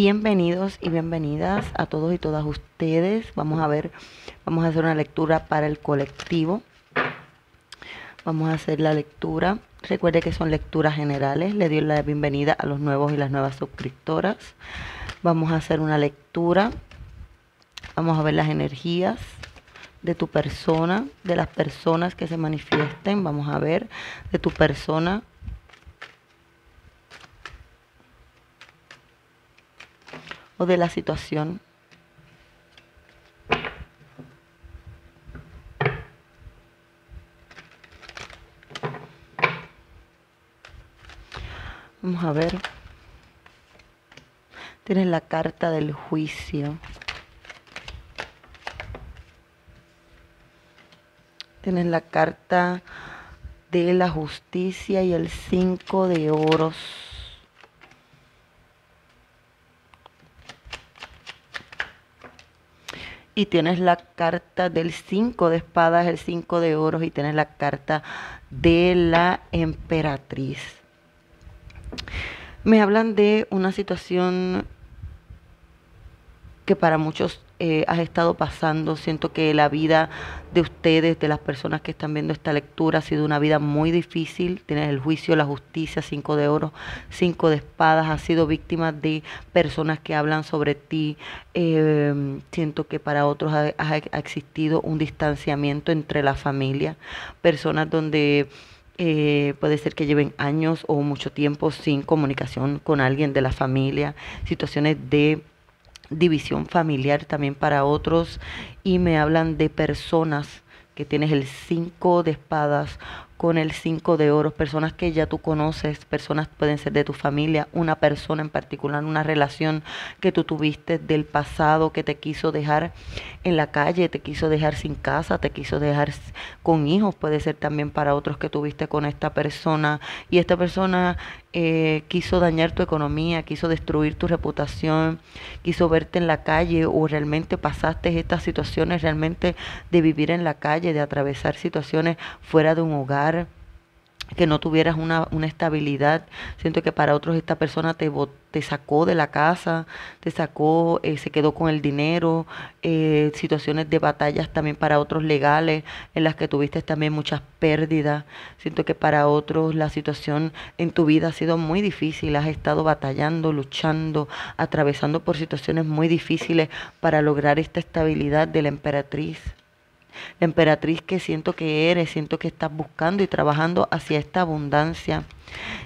Bienvenidos y bienvenidas a todos y todas ustedes. Vamos a ver, vamos a hacer una lectura para el colectivo. Vamos a hacer la lectura. Recuerde que son lecturas generales. Le doy la bienvenida a los nuevos y las nuevas suscriptoras. Vamos a hacer una lectura. Vamos a ver las energías de tu persona, de las personas que se manifiesten. Vamos a ver de tu persona, o de la situación. Vamos a ver. Tienes la carta del juicio. Tienes la carta de la justicia y el cinco de oros. y tienes la carta del 5 de espadas, el 5 de oros y tienes la carta de la emperatriz. Me hablan de una situación que para muchos eh, has estado pasando. Siento que la vida de ustedes, de las personas que están viendo esta lectura, ha sido una vida muy difícil. Tienes el juicio, la justicia, cinco de oro, cinco de espadas. Has sido víctima de personas que hablan sobre ti. Em, siento que para otros ha, existido un distanciamiento entre la familia. Personas donde... Eh, puede ser que lleven años o mucho tiempo sin comunicación con alguien de la familia, situaciones de división familiar también para otros y me hablan de personas que tienes el 5 de espadas con el 5 de oros, personas que ya tú conoces, personas pueden ser de tu familia, una persona en particular, una relación que tú tuviste del pasado que te quiso dejar en la calle, te quiso dejar sin casa, te quiso dejar con hijos, puede ser también para otros que tuviste con esta persona y esta persona eh, quiso dañar tu economía, quiso destruir tu reputación, quiso verte en la calle o realmente pasaste estas situaciones realmente de vivir en la calle, de atravesar situaciones fuera de un hogar que no tuvieras una, estabilidad. Siento que para otros esta persona te, te sacó de la casa, te sacó, eh, se quedó con el dinero, eh, situaciones de batallas también para otros legales en las que tuviste también muchas pérdidas. Siento que para otros la situación en tu vida ha sido muy difícil, has estado batallando, luchando, atravesando por situaciones muy difíciles para lograr esta estabilidad de la emperatriz emperatriz que siento que eres, siento que estás buscando y trabajando hacia esta abundancia.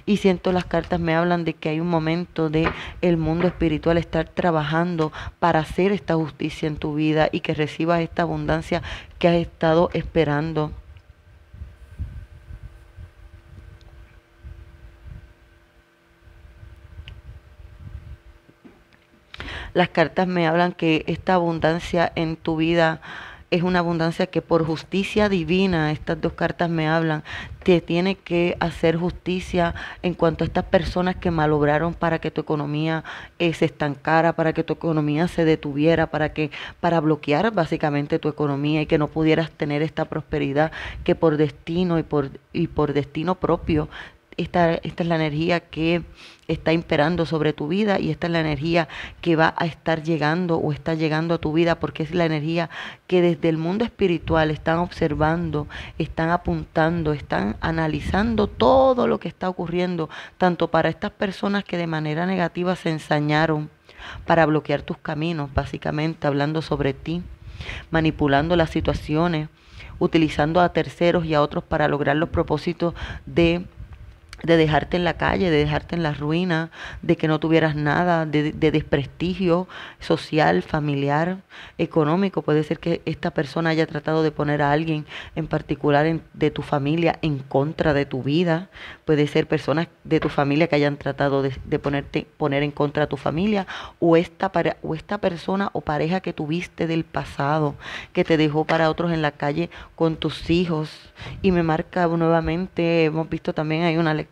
Y siento las cartas me hablan de que hay un momento de el mundo espiritual estar trabajando para hacer esta justicia en tu vida y que recibas esta abundancia que has estado esperando. Las cartas me hablan que esta abundancia en tu vida es una abundancia que por justicia divina, estas dos cartas me hablan, te tiene que hacer justicia en cuanto a estas personas que malobraron para que tu economía eh, se estancara, para que tu economía se detuviera, para que para bloquear básicamente tu economía y que no pudieras tener esta prosperidad que por destino y por y por destino propio esta, es la energía que está imperando sobre tu vida y esta es la energía que va a estar llegando o está llegando a tu vida porque es la energía que desde el mundo espiritual están observando, están apuntando, están analizando todo lo que está ocurriendo, tanto para estas personas que de manera negativa se ensañaron para bloquear tus caminos, básicamente hablando sobre ti, manipulando las situaciones, utilizando a terceros y a otros para lograr los propósitos de de dejarte en la calle, de dejarte en la ruina, de que no tuvieras nada, de, desprestigio social, familiar, económico. Puede ser que esta persona haya tratado de poner a alguien en particular de tu familia en contra de tu vida. Puede ser personas de tu familia que hayan tratado de, ponerte, poner en contra a tu familia o esta, o esta persona o pareja que tuviste del pasado, que te dejó para otros en la calle con tus hijos. Y me marca nuevamente, hemos visto también hay una lectura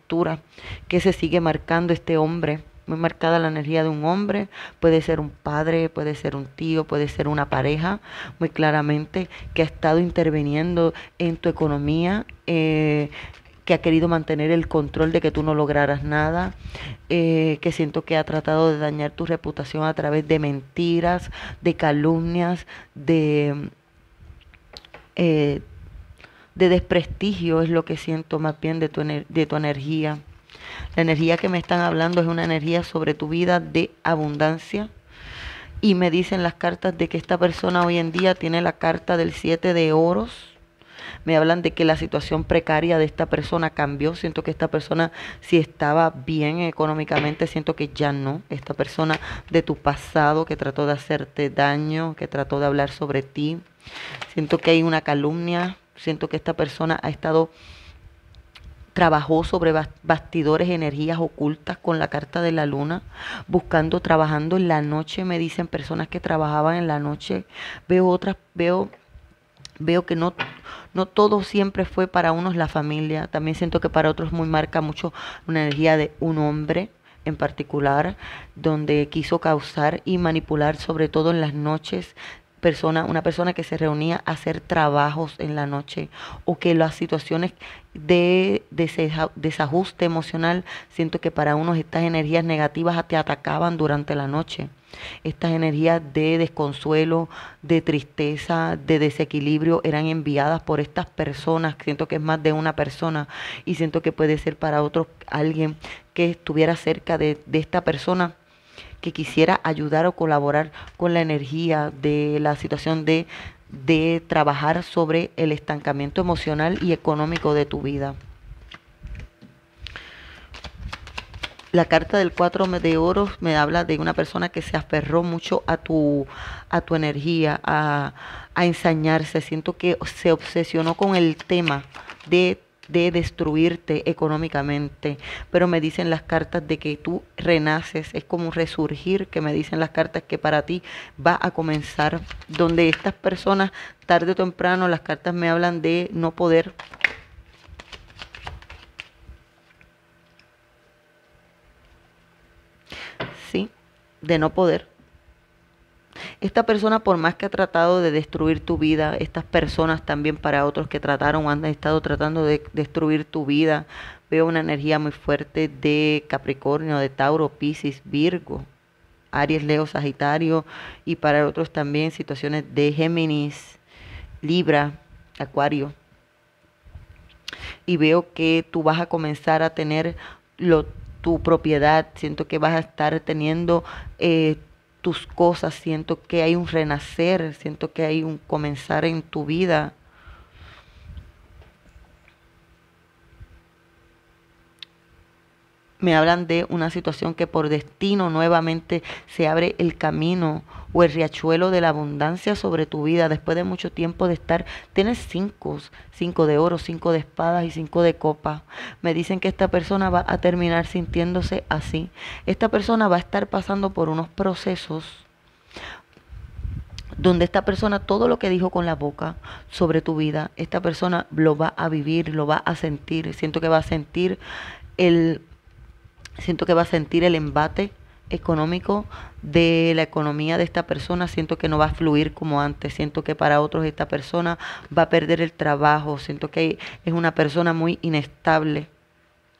que se sigue marcando este hombre. Muy marcada la energía de un hombre, puede ser un padre, puede ser un tío, puede ser una pareja, muy claramente, que ha estado interviniendo en tu economía, eh, que ha querido mantener el control de que tú no lograras nada, eh, que siento que ha tratado de dañar tu reputación a través de mentiras, de calumnias, de... Eh, de desprestigio es lo que siento más bien de tu, de tu energía. La energía que me están hablando es una energía sobre tu vida de abundancia. Y me dicen las cartas de que esta persona hoy en día tiene la carta del 7 de oros. Me hablan de que la situación precaria de esta persona cambió. Siento que esta persona, si estaba bien económicamente, siento que ya no. Esta persona de tu pasado que trató de hacerte daño, que trató de hablar sobre ti. Siento que hay una calumnia siento que esta persona ha estado trabajó sobre bastidores, energías ocultas con la carta de la luna, buscando, trabajando en la noche, me dicen personas que trabajaban en la noche, veo otras, veo, veo que no, no todo siempre fue para unos la familia, también siento que para otros muy marca mucho una energía de un hombre en particular, donde quiso causar y manipular, sobre todo en las noches, persona, una persona que se reunía a hacer trabajos en la noche o que las situaciones de, desajuste emocional, siento que para unos estas energías negativas te atacaban durante la noche. Estas energías de desconsuelo, de tristeza, de desequilibrio eran enviadas por estas personas. Siento que es más de una persona y siento que puede ser para otro alguien que estuviera cerca de, de esta persona que quisiera ayudar o colaborar con la energía de la situación de, trabajar sobre el estancamiento emocional y económico de tu vida. la carta del 4 de oros me habla de una persona que se aferró mucho a tu, a tu energía, a, a ensañarse. Siento que se obsesionó con el tema de de destruirte económicamente, pero me dicen las cartas de que tú renaces, es como resurgir, que me dicen las cartas que para ti va a comenzar, donde estas personas tarde o temprano, las cartas me hablan de no poder sí, de no poder esta persona, por más que ha tratado de destruir tu vida, estas personas también para otros que trataron, han estado tratando de destruir tu vida. Veo una energía muy fuerte de Capricornio, de Tauro, Pisces, Virgo, Aries, Leo, Sagitario y para otros también situaciones de Géminis, Libra, Acuario. Y veo que tú vas a comenzar a tener tu propiedad, siento que vas a estar teniendo eh, tus cosas, siento que hay un renacer, siento que hay un comenzar en tu vida, me hablan de una situación que por destino nuevamente se abre el camino o el riachuelo de la abundancia sobre tu vida después de mucho tiempo de estar. Tienes cinco, cinco de oro, cinco de espadas y cinco de copas. Me dicen que esta persona va a terminar sintiéndose así. Esta persona va a estar pasando por unos procesos donde esta persona todo lo que dijo con la boca sobre tu vida, esta persona lo va a vivir, lo va a sentir. Siento que va a sentir el siento que va a sentir el embate económico de la economía de esta persona, siento que no va a fluir como antes, siento que para otros esta persona va a perder el trabajo, siento que es una persona muy inestable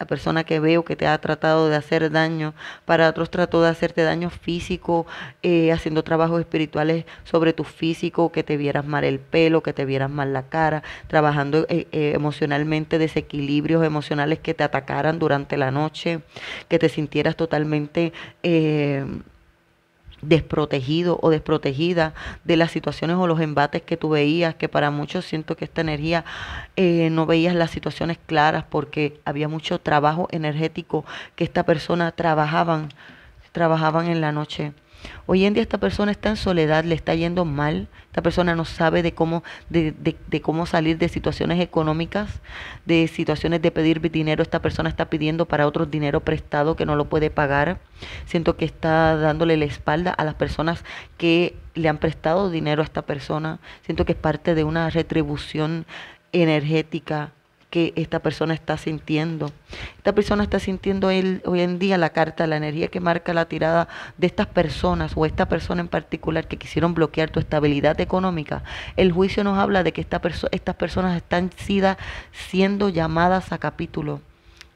la persona que veo que te ha tratado de hacer daño, para otros trató de hacerte daño físico, eh, haciendo trabajos espirituales sobre tu físico, que te vieras mal el pelo, que te vieras mal la cara, trabajando eh, eh, emocionalmente, desequilibrios emocionales que te atacaran durante la noche, que te sintieras totalmente desprotegido o desprotegida de las situaciones o los embates que tú veías, que para muchos siento que esta energía eh, no veías las situaciones claras porque había mucho trabajo energético que esta persona trabajaban, trabajaban en la noche. Hoy en día esta persona está en soledad, le está yendo mal, esta persona no sabe de cómo, de, cómo salir de situaciones económicas, de situaciones de pedir dinero, esta persona está pidiendo para otro dinero prestado que no lo puede pagar. Siento que está dándole la espalda a las personas que le han prestado dinero a esta persona. Siento que es parte de una retribución energética que esta persona está sintiendo. Esta persona está sintiendo hoy en día la carta, la energía que marca la tirada de estas personas o esta persona en particular que quisieron bloquear tu estabilidad económica. El juicio nos habla de que esta estas personas están siendo llamadas a capítulo,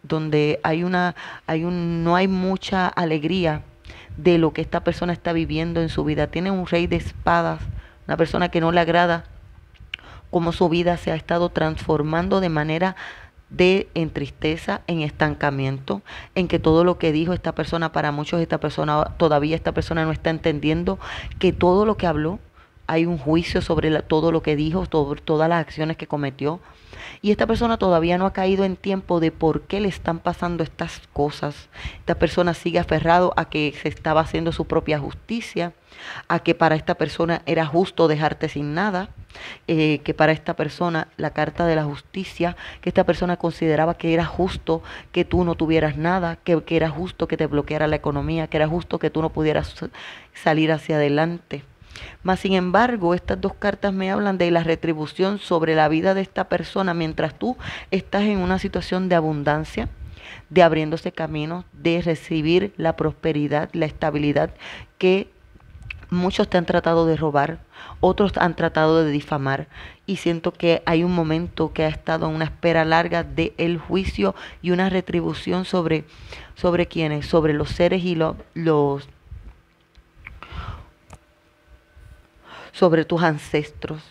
donde hay una, hay un, no hay mucha alegría de lo que esta persona está viviendo en su vida. Tiene un rey de espadas, una persona que no le agrada cómo su vida se ha estado transformando de manera de en tristeza, en estancamiento, en que todo lo que dijo esta persona para muchos esta persona todavía esta persona no está entendiendo que todo lo que habló hay un juicio sobre todo lo que dijo, sobre todas las acciones que cometió. Y esta persona todavía no ha caído en tiempo de por qué le están pasando estas cosas. Esta persona sigue aferrado a que se estaba haciendo su propia justicia, a que para esta persona era justo dejarte sin nada, eh, que para esta persona la carta de la justicia, que esta persona consideraba que era justo que tú no tuvieras nada, que, que era justo que te bloqueara la economía, que era justo que tú no pudieras salir hacia adelante mas, sin embargo, estas dos cartas me hablan de la retribución sobre la vida de esta persona mientras tú estás en una situación de abundancia, de abriéndose camino, de recibir la prosperidad, la estabilidad que muchos te han tratado de robar, otros han tratado de difamar y siento que hay un momento que ha estado en una espera larga del juicio y una retribución sobre sobre quienes, sobre los seres y los sobre tus ancestros,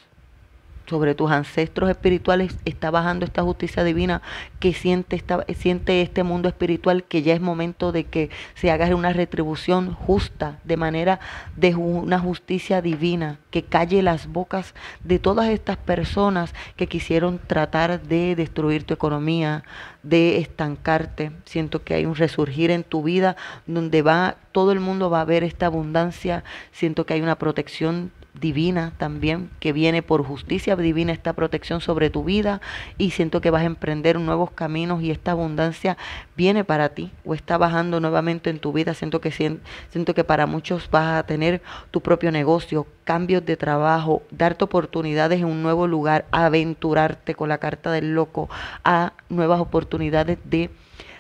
sobre tus ancestros espirituales está bajando esta justicia divina que siente, esta, siente este mundo espiritual que ya es momento de que se haga una retribución justa, de manera de una justicia divina, que calle las bocas de todas estas personas que quisieron tratar de destruir tu economía, de estancarte. Siento que hay un resurgir en tu vida donde va todo el mundo va a ver esta abundancia. Siento que hay una protección divina también, que viene por justicia divina esta protección sobre tu vida y siento que vas a emprender nuevos caminos y esta abundancia viene para ti o está bajando nuevamente en tu vida. Siento que, siento que para muchos vas a tener tu propio negocio, cambios de trabajo, darte oportunidades en un nuevo lugar, aventurarte con la carta del loco a nuevas oportunidades de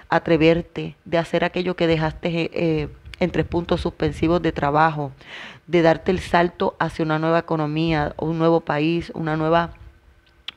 atreverte, de hacer aquello que dejaste. Eh, en tres puntos suspensivos de trabajo, de darte el salto hacia una nueva economía, un nuevo país, una nueva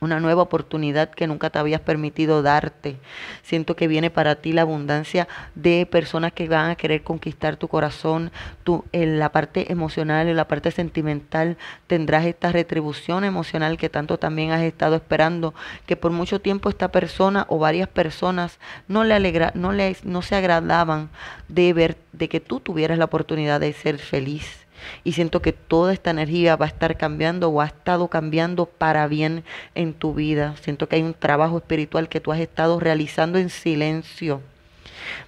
una nueva oportunidad que nunca te habías permitido darte. Siento que viene para ti la abundancia de personas que van a querer conquistar tu corazón, tu, en la parte emocional, en la parte sentimental, tendrás esta retribución emocional que tanto también has estado esperando, que por mucho tiempo esta persona o varias personas no le alegra, no le no se agradaban de ver de que tú tuvieras la oportunidad de ser feliz y siento que toda esta energía va a estar cambiando o ha estado cambiando para bien en tu vida. Siento que hay un trabajo espiritual que tú has estado realizando en silencio.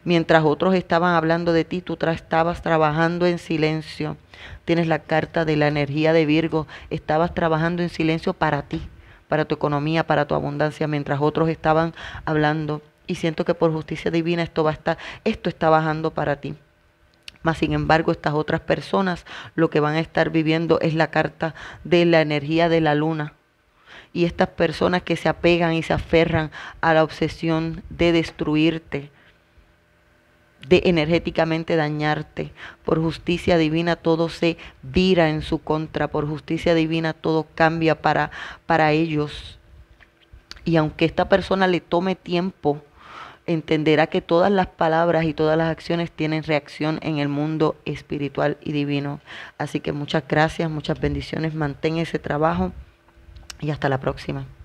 Mientras otros estaban hablando de ti, tú estabas trabajando en silencio. Tienes la carta de la energía de Virgo. Estabas trabajando en silencio para ti, para tu economía, para tu abundancia, mientras otros estaban hablando. Y siento que por justicia divina esto va a estar, esto está bajando para ti. Mas sin embargo, estas otras personas lo que van a estar viviendo es la carta de la energía de la luna. Y estas personas que se apegan y se aferran a la obsesión de destruirte, de energéticamente dañarte. Por justicia divina todo se vira en su contra, por justicia divina todo cambia para, para ellos. Y aunque esta persona le tome tiempo entenderá que todas las palabras y todas las acciones tienen reacción en el mundo espiritual y divino. Así que muchas gracias, muchas bendiciones, mantén ese trabajo y hasta la próxima.